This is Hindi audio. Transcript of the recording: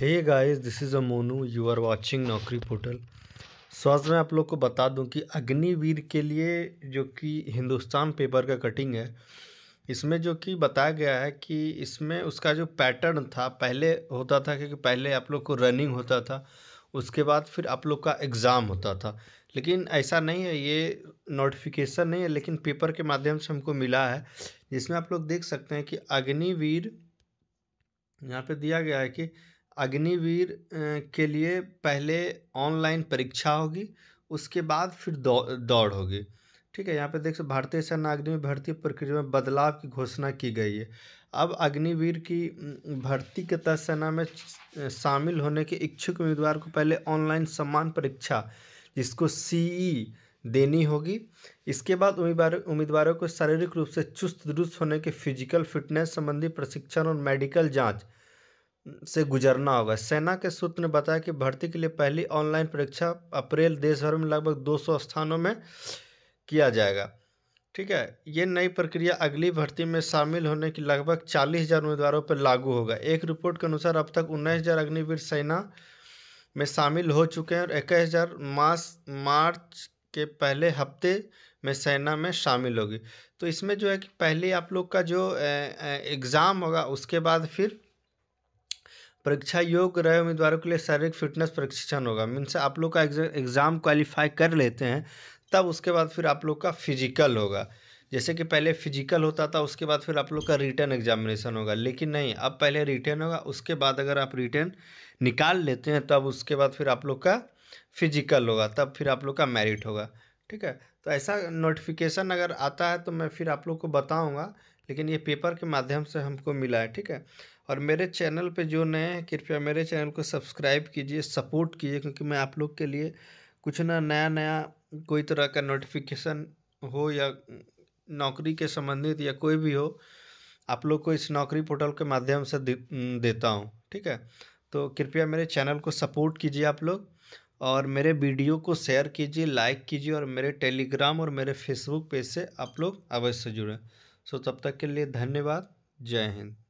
hey guys this is a Monu you are watching Naukri portal स्वास्थ्य मैं आप लोग को बता दूं कि अग्निवीर के लिए जो कि हिंदुस्तान पेपर का कटिंग है इसमें जो कि बताया गया है कि इसमें उसका जो पैटर्न था पहले होता था क्योंकि पहले आप लोग को रनिंग होता था उसके बाद फिर आप लोग का एग्ज़ाम होता था लेकिन ऐसा नहीं है ये नोटिफिकेशन नहीं है लेकिन पेपर के माध्यम से हमको मिला है जिसमें आप लोग देख सकते हैं कि अग्निवीर यहाँ पे दिया गया है कि अग्निवीर के लिए पहले ऑनलाइन परीक्षा होगी उसके बाद फिर दौ दौड़ होगी ठीक है यहाँ पे देख सकते भारतीय सेना अग्निवीर भर्ती प्रक्रिया में बदलाव की घोषणा की गई है अब अग्निवीर की भर्ती के तहत सेना में शामिल होने के इच्छुक उम्मीदवार को पहले ऑनलाइन सम्मान परीक्षा जिसको सीई देनी होगी इसके बाद उम्मीदवार उम्मीदवारों को शारीरिक रूप से चुस्त दुरुस्त होने के फिजिकल फिटनेस संबंधी प्रशिक्षण और मेडिकल जाँच से गुजरना होगा सेना के सूत्र ने बताया कि भर्ती के लिए पहली ऑनलाइन परीक्षा अप्रैल देश भर में लगभग 200 स्थानों में किया जाएगा ठीक है ये नई प्रक्रिया अगली भर्ती में शामिल होने की लगभग चालीस हज़ार उम्मीदवारों पर लागू होगा एक रिपोर्ट के अनुसार अब तक उन्नीस हज़ार अग्निवीर सेना में शामिल हो चुके हैं और इक्कीस हज़ार मास मार्च के पहले हफ्ते में सेना में शामिल होगी तो इसमें जो है कि पहले आप लोग का जो एग्ज़ाम होगा उसके बाद फिर परीक्षा योग्य रहे उम्मीदवारों के लिए शारीरिक फिटनेस प्रशिक्षण होगा मीन्स आप लोग का एग्ज़ाम क्वालिफाई कर लेते हैं तब उसके बाद फिर आप लोग का फिजिकल होगा जैसे कि पहले फिजिकल होता था उसके बाद फिर आप लोग का रिटर्न एग्जामिनेशन होगा लेकिन नहीं अब पहले रिटर्न होगा उसके बाद अगर आप रिटर्न निकाल लेते हैं तब उसके बाद फिर आप लोग का फिजिकल होगा तब फिर आप लोग का मेरिट होगा ठीक है तो ऐसा नोटिफिकेशन अगर आता है तो मैं फिर आप लोग को बताऊँगा लेकिन ये पेपर के माध्यम से हमको मिला है ठीक है और मेरे चैनल पे जो नए हैं कृपया मेरे चैनल को सब्सक्राइब कीजिए सपोर्ट कीजिए क्योंकि मैं आप लोग के लिए कुछ ना नया नया कोई तरह का नोटिफिकेशन हो या नौकरी के संबंधित या कोई भी हो आप लोग को इस नौकरी पोर्टल के माध्यम से दे, देता हूँ ठीक है तो कृपया मेरे चैनल को सपोर्ट कीजिए आप लोग और मेरे वीडियो को शेयर कीजिए लाइक कीजिए और मेरे टेलीग्राम और मेरे फेसबुक पेज से आप लोग अवश्य जुड़ें सो तब तक के लिए धन्यवाद जय हिंद